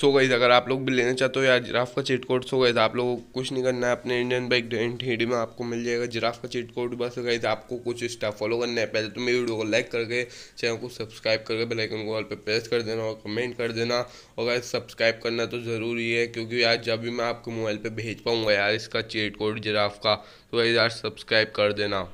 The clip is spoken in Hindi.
सो गई अगर आप लोग भी लेना चाहते हो यार जिराफ का चीट कोड सो गई आप लोगों को कुछ नहीं करना है अपने इंडियन बाइक डॉइंट हेडी में आपको मिल जाएगा जिराफ का चीट कोड बस गई आपको कुछ स्टाफ फॉलो करना है पहले तो मेरी वीडियो को लाइक करके चैनल को सब्सक्राइब करके बेलाइकन को ऑल पर प्रेस कर देना और कमेंट कर देना और अगर सब्सक्राइब करना तो ज़रूरी है क्योंकि यार जब भी मैं आपके मोबाइल पर भेज पाऊँगा यार इसका चीट कोड जिराफ का तो यार सब्सक्राइब कर देना